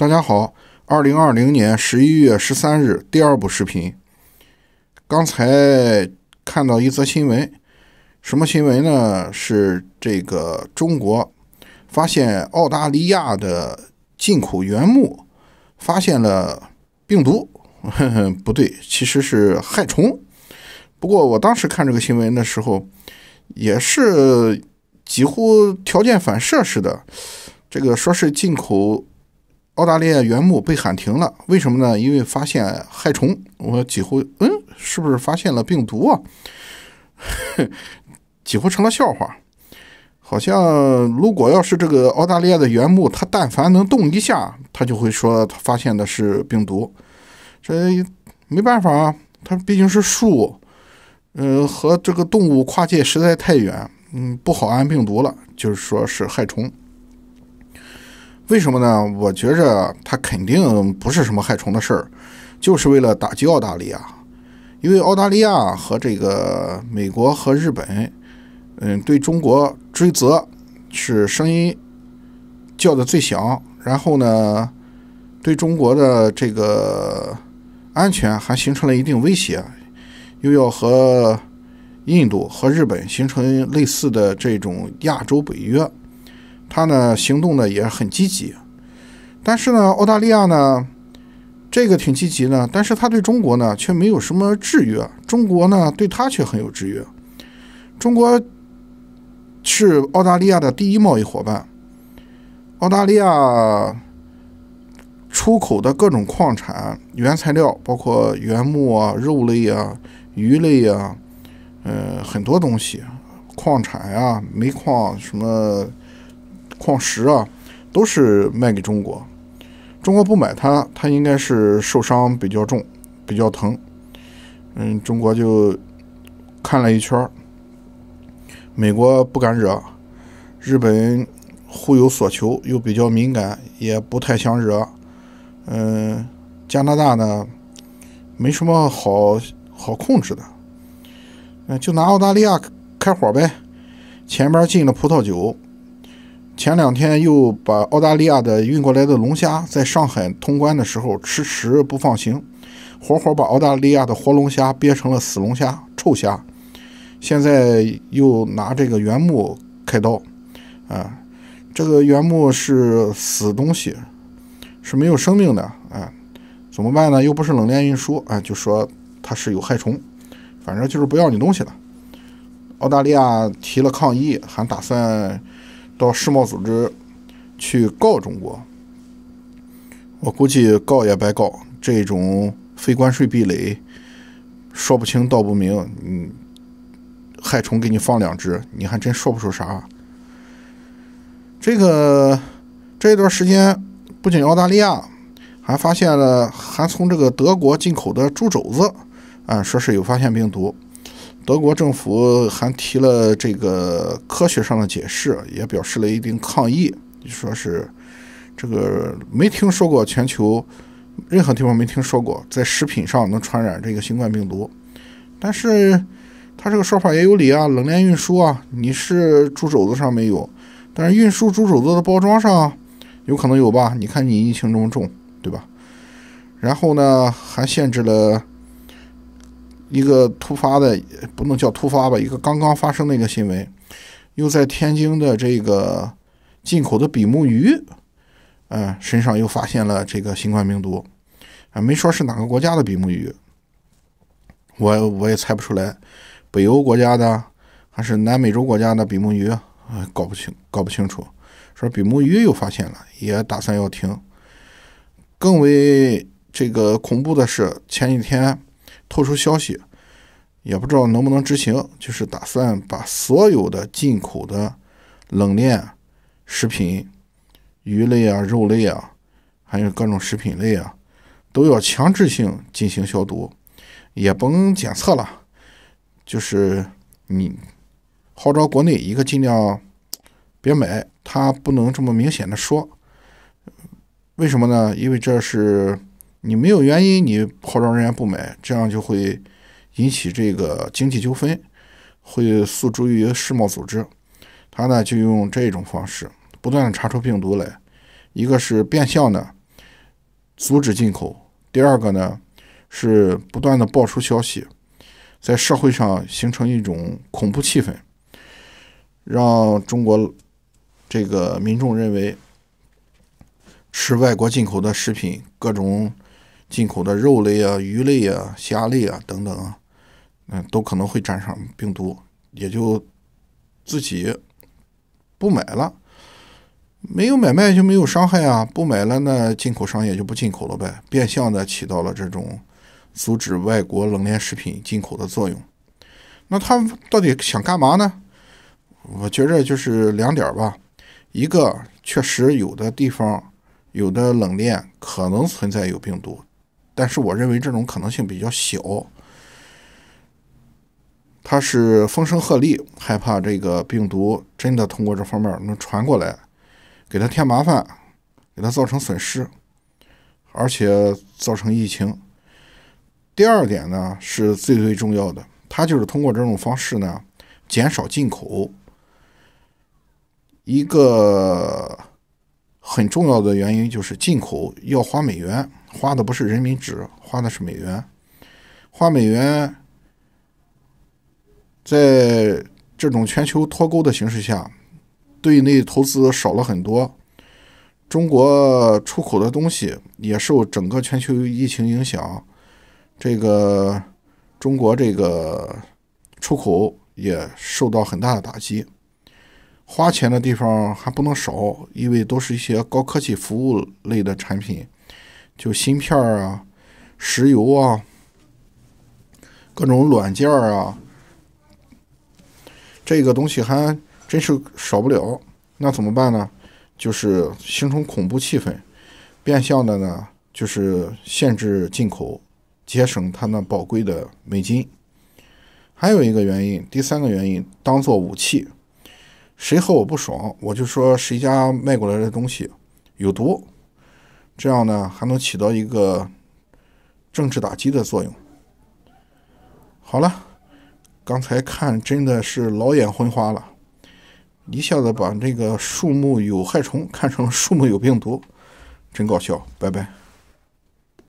大家好，二零二零年十一月十三日，第二部视频。刚才看到一则新闻，什么新闻呢？是这个中国发现澳大利亚的进口原木发现了病毒，不对，其实是害虫。不过我当时看这个新闻的时候，也是几乎条件反射似的，这个说是进口。澳大利亚原木被喊停了，为什么呢？因为发现害虫。我几乎，嗯，是不是发现了病毒啊？几乎成了笑话。好像如果要是这个澳大利亚的原木，它但凡能动一下，它就会说它发现的是病毒。这没办法啊，它毕竟是树，嗯，和这个动物跨界实在太远，嗯，不好安病毒了，就是说是害虫。为什么呢？我觉着它肯定不是什么害虫的事儿，就是为了打击澳大利亚，因为澳大利亚和这个美国和日本，嗯，对中国追责是声音叫的最响，然后呢，对中国的这个安全还形成了一定威胁，又要和印度和日本形成类似的这种亚洲北约。他呢，行动呢也很积极，但是呢，澳大利亚呢，这个挺积极呢，但是他对中国呢却没有什么制约，中国呢对他却很有制约。中国是澳大利亚的第一贸易伙伴，澳大利亚出口的各种矿产原材料，包括原木啊、肉类啊、鱼类啊，呃，很多东西，矿产啊、煤矿什么。矿石啊，都是卖给中国，中国不买它，它应该是受伤比较重，比较疼。嗯，中国就看了一圈，美国不敢惹，日本互有所求又比较敏感，也不太想惹。嗯，加拿大呢，没什么好好控制的，嗯，就拿澳大利亚开火呗，前边进了葡萄酒。前两天又把澳大利亚的运过来的龙虾，在上海通关的时候迟迟不放行，活活把澳大利亚的活龙虾憋成了死龙虾、臭虾。现在又拿这个原木开刀，啊，这个原木是死东西，是没有生命的，啊，怎么办呢？又不是冷链运输，啊，就说它是有害虫，反正就是不要你东西了。澳大利亚提了抗议，还打算。到世贸组织去告中国，我估计告也白告。这种非关税壁垒，说不清道不明，嗯，害虫给你放两只，你还真说不出啥。这个这一段时间，不仅澳大利亚，还发现了，还从这个德国进口的猪肘子，啊，说是有发现病毒。德国政府还提了这个科学上的解释，也表示了一定抗议，说是这个没听说过，全球任何地方没听说过在食品上能传染这个新冠病毒。但是他这个说法也有理啊，冷链运输啊，你是猪肘子上没有，但是运输猪肘子的包装上有可能有吧？你看你疫情这么重，对吧？然后呢，还限制了。一个突发的，不能叫突发吧，一个刚刚发生的一个新闻，又在天津的这个进口的比目鱼，嗯，身上又发现了这个新冠病毒，没说是哪个国家的比目鱼，我我也猜不出来，北欧国家的还是南美洲国家的比目鱼，搞不清搞不清楚。说比目鱼又发现了，也打算要停。更为这个恐怖的是前几天。透出消息，也不知道能不能执行，就是打算把所有的进口的冷链食品、鱼类啊、肉类啊，还有各种食品类啊，都要强制性进行消毒，也甭检测了。就是你号召国内一个尽量别买，他不能这么明显的说，为什么呢？因为这是。你没有原因，你号召人员不买，这样就会引起这个经济纠纷，会诉诸于世贸组织。他呢就用这种方式，不断的查出病毒来，一个是变相的阻止进口，第二个呢是不断的爆出消息，在社会上形成一种恐怖气氛，让中国这个民众认为是外国进口的食品各种。进口的肉类啊、鱼类啊、虾类啊等等，嗯，都可能会沾上病毒，也就自己不买了，没有买卖就没有伤害啊，不买了那进口商也就不进口了呗，变相的起到了这种阻止外国冷链食品进口的作用。那他到底想干嘛呢？我觉着就是两点吧，一个确实有的地方有的冷链可能存在有病毒。但是我认为这种可能性比较小，他是风声鹤唳，害怕这个病毒真的通过这方面能传过来，给他添麻烦，给他造成损失，而且造成疫情。第二点呢是最最重要的，他就是通过这种方式呢减少进口。一个很重要的原因就是进口要花美元。花的不是人民纸，花的是美元。花美元，在这种全球脱钩的形势下，对内投资少了很多。中国出口的东西也受整个全球疫情影响，这个中国这个出口也受到很大的打击。花钱的地方还不能少，因为都是一些高科技服务类的产品。就芯片啊，石油啊，各种软件啊，这个东西还真是少不了。那怎么办呢？就是形成恐怖气氛，变相的呢，就是限制进口，节省他那宝贵的美金。还有一个原因，第三个原因，当做武器，谁和我不爽，我就说谁家卖过来的东西有毒。这样呢，还能起到一个政治打击的作用。好了，刚才看真的是老眼昏花了，一下子把那个树木有害虫看成树木有病毒，真搞笑！拜拜。